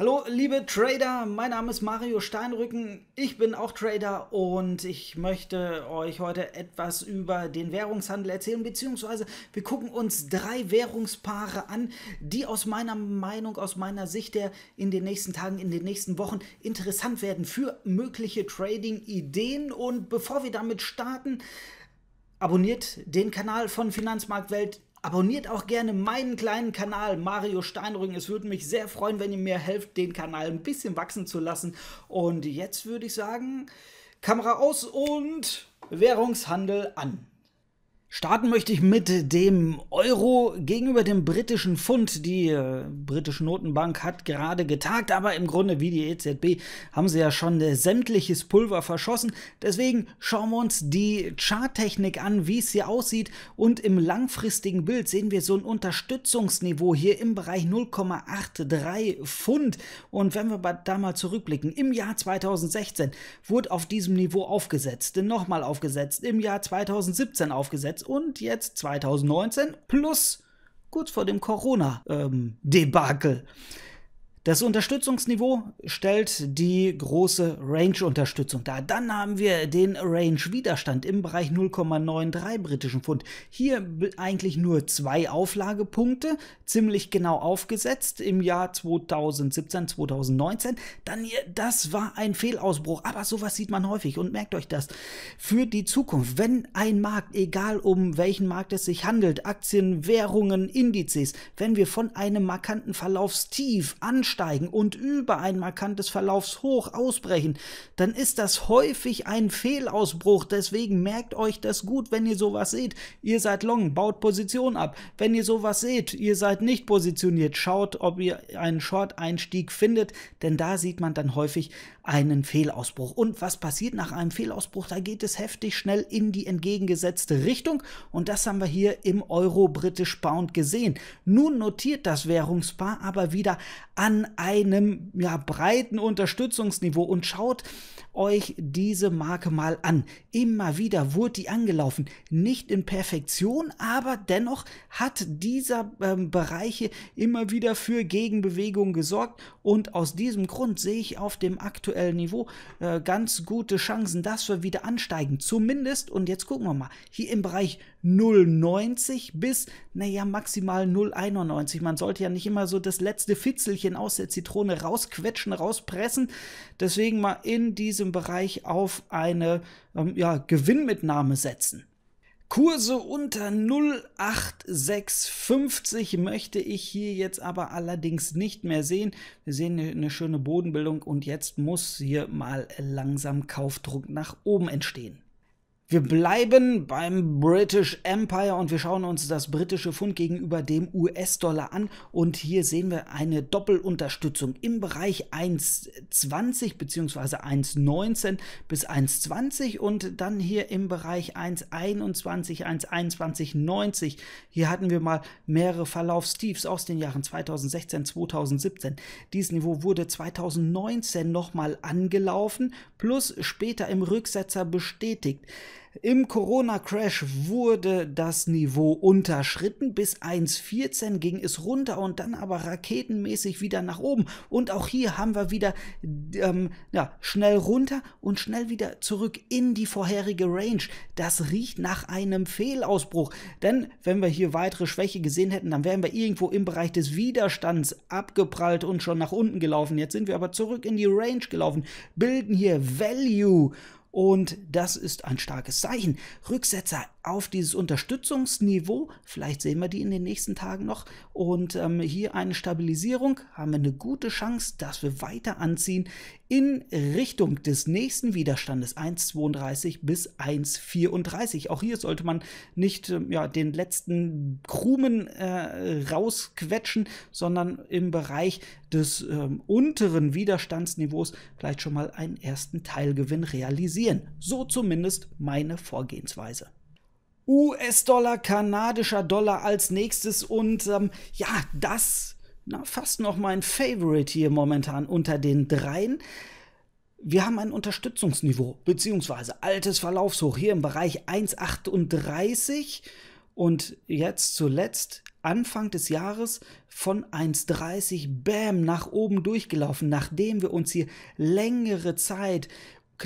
Hallo liebe Trader, mein Name ist Mario Steinrücken, ich bin auch Trader und ich möchte euch heute etwas über den Währungshandel erzählen, beziehungsweise wir gucken uns drei Währungspaare an, die aus meiner Meinung, aus meiner Sicht der in den nächsten Tagen, in den nächsten Wochen interessant werden für mögliche Trading-Ideen und bevor wir damit starten, abonniert den Kanal von Finanzmarktwelt Abonniert auch gerne meinen kleinen Kanal Mario Steinrücken. Es würde mich sehr freuen, wenn ihr mir helft, den Kanal ein bisschen wachsen zu lassen. Und jetzt würde ich sagen, Kamera aus und Währungshandel an. Starten möchte ich mit dem Euro gegenüber dem britischen Pfund. Die äh, britische Notenbank hat gerade getagt, aber im Grunde wie die EZB haben sie ja schon äh, sämtliches Pulver verschossen. Deswegen schauen wir uns die Charttechnik an, wie es hier aussieht. Und im langfristigen Bild sehen wir so ein Unterstützungsniveau hier im Bereich 0,83 Pfund. Und wenn wir da mal zurückblicken, im Jahr 2016 wurde auf diesem Niveau aufgesetzt, nochmal aufgesetzt, im Jahr 2017 aufgesetzt. Gesetz und jetzt 2019 plus kurz vor dem Corona-Debakel. Ähm, das Unterstützungsniveau stellt die große Range-Unterstützung dar. Dann haben wir den Range-Widerstand im Bereich 0,93 britischen Pfund. Hier eigentlich nur zwei Auflagepunkte, ziemlich genau aufgesetzt im Jahr 2017, 2019. Dann hier, das war ein Fehlausbruch, aber sowas sieht man häufig und merkt euch das. Für die Zukunft, wenn ein Markt, egal um welchen Markt es sich handelt, Aktien, Währungen, Indizes, wenn wir von einem markanten Verlaufstief ansteigen, ansteigen und über ein markantes Verlaufshoch ausbrechen, dann ist das häufig ein Fehlausbruch. Deswegen merkt euch das gut, wenn ihr sowas seht. Ihr seid long, baut Position ab. Wenn ihr sowas seht, ihr seid nicht positioniert, schaut, ob ihr einen Short-Einstieg findet, denn da sieht man dann häufig einen Fehlausbruch. Und was passiert nach einem Fehlausbruch? Da geht es heftig schnell in die entgegengesetzte Richtung und das haben wir hier im Euro-British Pound gesehen. Nun notiert das Währungspaar aber wieder an an einem ja, breiten Unterstützungsniveau und schaut euch diese Marke mal an. Immer wieder wurde die angelaufen. Nicht in Perfektion, aber dennoch hat dieser ähm, Bereiche immer wieder für Gegenbewegungen gesorgt und aus diesem Grund sehe ich auf dem aktuellen Niveau äh, ganz gute Chancen, dass wir wieder ansteigen. Zumindest, und jetzt gucken wir mal, hier im Bereich 0,90 bis, naja, maximal 0,91. Man sollte ja nicht immer so das letzte Fitzelchen aus der Zitrone rausquetschen, rauspressen. Deswegen mal in diesem Bereich auf eine ähm, ja, Gewinnmitnahme setzen. Kurse unter 08650 möchte ich hier jetzt aber allerdings nicht mehr sehen. Wir sehen eine schöne Bodenbildung und jetzt muss hier mal langsam Kaufdruck nach oben entstehen. Wir bleiben beim British Empire und wir schauen uns das britische Fund gegenüber dem US-Dollar an. Und hier sehen wir eine Doppelunterstützung im Bereich 1,20 bzw. 1,19 bis 1,20 und dann hier im Bereich 1,21, 1,21,90. Hier hatten wir mal mehrere Verlaufstiefs aus den Jahren 2016, 2017. Dieses Niveau wurde 2019 nochmal angelaufen, plus später im Rücksetzer bestätigt. Im Corona-Crash wurde das Niveau unterschritten. Bis 1,14 ging es runter und dann aber raketenmäßig wieder nach oben. Und auch hier haben wir wieder ähm, ja, schnell runter und schnell wieder zurück in die vorherige Range. Das riecht nach einem Fehlausbruch. Denn wenn wir hier weitere Schwäche gesehen hätten, dann wären wir irgendwo im Bereich des Widerstands abgeprallt und schon nach unten gelaufen. Jetzt sind wir aber zurück in die Range gelaufen, bilden hier Value und das ist ein starkes Zeichen. Rücksetzer auf dieses Unterstützungsniveau. Vielleicht sehen wir die in den nächsten Tagen noch. Und ähm, hier eine Stabilisierung. Haben wir eine gute Chance, dass wir weiter anziehen in Richtung des nächsten Widerstandes 1,32 bis 1,34. Auch hier sollte man nicht ähm, ja, den letzten Krumen äh, rausquetschen, sondern im Bereich des ähm, unteren Widerstandsniveaus vielleicht schon mal einen ersten Teilgewinn realisieren. So zumindest meine Vorgehensweise. US-Dollar, kanadischer Dollar als nächstes und ähm, ja, das na, fast noch mein Favorite hier momentan unter den dreien. Wir haben ein Unterstützungsniveau beziehungsweise altes Verlaufshoch hier im Bereich 1,38 und jetzt zuletzt Anfang des Jahres von 1,30 Bäm nach oben durchgelaufen, nachdem wir uns hier längere Zeit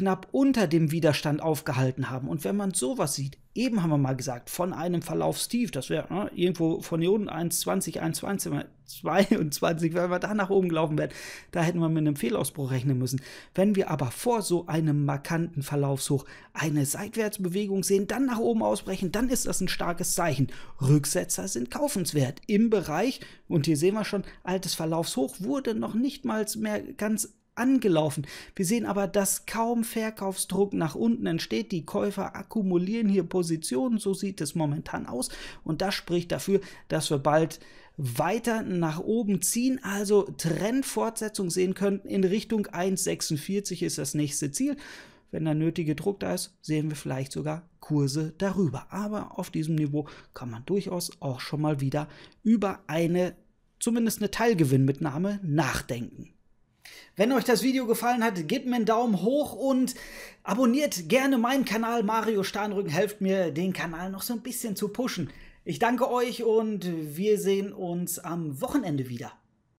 knapp unter dem Widerstand aufgehalten haben. Und wenn man sowas sieht, eben haben wir mal gesagt, von einem Verlauf Steve, das wäre ne, irgendwo von Ionen 1,20, 1,20, 22, wenn wir da nach oben gelaufen wären, da hätten wir mit einem Fehlausbruch rechnen müssen. Wenn wir aber vor so einem markanten Verlaufshoch eine Seitwärtsbewegung sehen, dann nach oben ausbrechen, dann ist das ein starkes Zeichen. Rücksetzer sind kaufenswert im Bereich, und hier sehen wir schon, altes Verlaufshoch wurde noch nicht mal mehr ganz angelaufen. Wir sehen aber, dass kaum Verkaufsdruck nach unten entsteht. Die Käufer akkumulieren hier Positionen, so sieht es momentan aus. Und das spricht dafür, dass wir bald weiter nach oben ziehen, also Trendfortsetzung sehen könnten. In Richtung 1,46 ist das nächste Ziel. Wenn der nötige Druck da ist, sehen wir vielleicht sogar Kurse darüber. Aber auf diesem Niveau kann man durchaus auch schon mal wieder über eine, zumindest eine Teilgewinnmitnahme nachdenken. Wenn euch das Video gefallen hat, gebt mir einen Daumen hoch und abonniert gerne meinen Kanal Mario Steinrücken. Helft mir, den Kanal noch so ein bisschen zu pushen. Ich danke euch und wir sehen uns am Wochenende wieder.